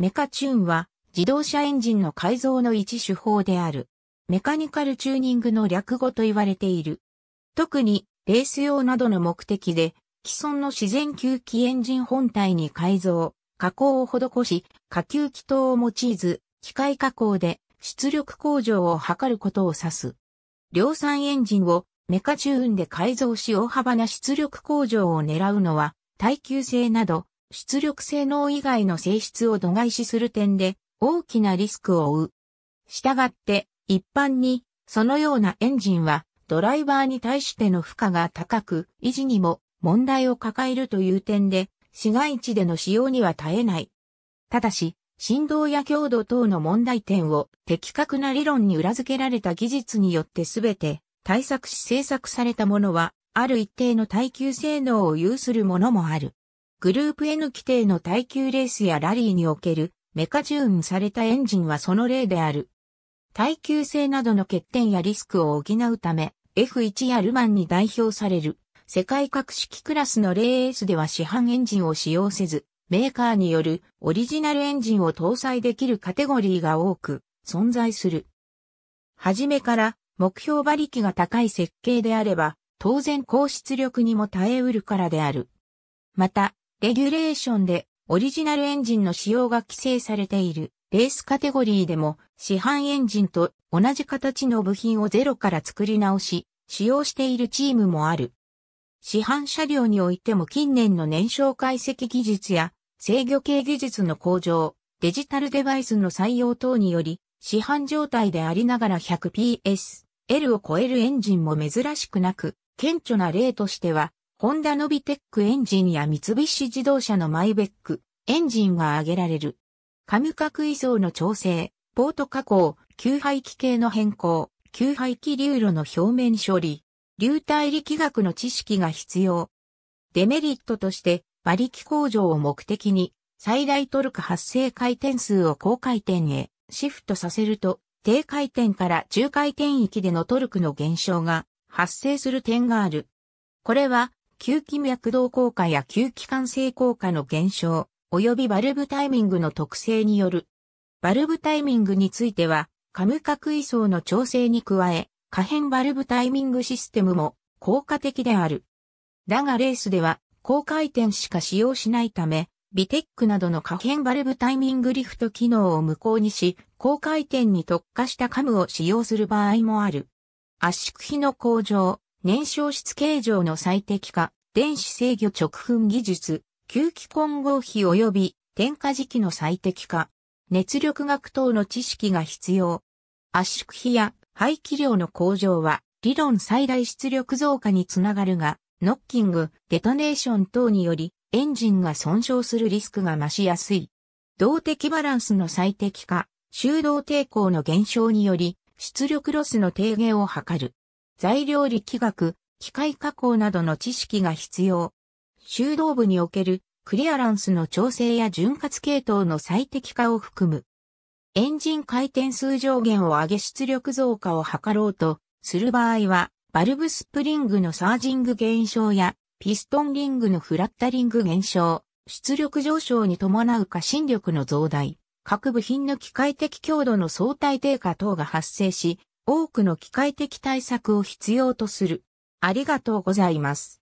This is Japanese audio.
メカチューンは自動車エンジンの改造の一手法である。メカニカルチューニングの略語と言われている。特にレース用などの目的で既存の自然吸気エンジン本体に改造、加工を施し、下級気筒を用いず、機械加工で出力向上を図ることを指す。量産エンジンをメカチューンで改造し大幅な出力向上を狙うのは耐久性など出力性能以外の性質を度外視する点で大きなリスクを負う。したがって一般にそのようなエンジンはドライバーに対しての負荷が高く維持にも問題を抱えるという点で市街地での使用には耐えない。ただし振動や強度等の問題点を的確な理論に裏付けられた技術によって全て対策し制作されたものはある一定の耐久性能を有するものもある。グループ N 規定の耐久レースやラリーにおけるメカジューンされたエンジンはその例である。耐久性などの欠点やリスクを補うため、F1 やルマンに代表される世界各式クラスのレースでは市販エンジンを使用せず、メーカーによるオリジナルエンジンを搭載できるカテゴリーが多く存在する。はじめから目標馬力が高い設計であれば、当然高出力にも耐えうるからである。また、レギュレーションでオリジナルエンジンの使用が規制されているレースカテゴリーでも市販エンジンと同じ形の部品をゼロから作り直し、使用しているチームもある。市販車両においても近年の燃焼解析技術や制御系技術の向上、デジタルデバイスの採用等により、市販状態でありながら 100PS、L を超えるエンジンも珍しくなく、顕著な例としては、ホンダノビテックエンジンや三菱自動車のマイベック、エンジンが挙げられる。カム角位相の調整、ポート加工、吸排気系の変更、吸排気流路の表面処理、流体力学の知識が必要。デメリットとして、馬力向上を目的に、最大トルク発生回転数を高回転へシフトさせると、低回転から中回転域でのトルクの減少が発生する点がある。これは吸気脈動効果や吸気管制効果の減少、及びバルブタイミングの特性による。バルブタイミングについては、カム角位相の調整に加え、可変バルブタイミングシステムも効果的である。だがレースでは、高回転しか使用しないため、ビテックなどの可変バルブタイミングリフト機能を無効にし、高回転に特化したカムを使用する場合もある。圧縮比の向上、燃焼室形状の最適化、電子制御直噴技術、吸気混合比及び点火時期の最適化、熱力学等の知識が必要。圧縮比や排気量の向上は理論最大出力増加につながるが、ノッキング、デトネーション等によりエンジンが損傷するリスクが増しやすい。動的バランスの最適化、修道抵抗の減少により出力ロスの低減を図る。材料力学、機械加工などの知識が必要。修道部におけるクリアランスの調整や潤滑系統の最適化を含む。エンジン回転数上限を上げ出力増加を図ろうとする場合は、バルブスプリングのサージング減少や、ピストンリングのフラッタリング減少、出力上昇に伴う過振力の増大、各部品の機械的強度の相対低下等が発生し、多くの機械的対策を必要とする。ありがとうございます。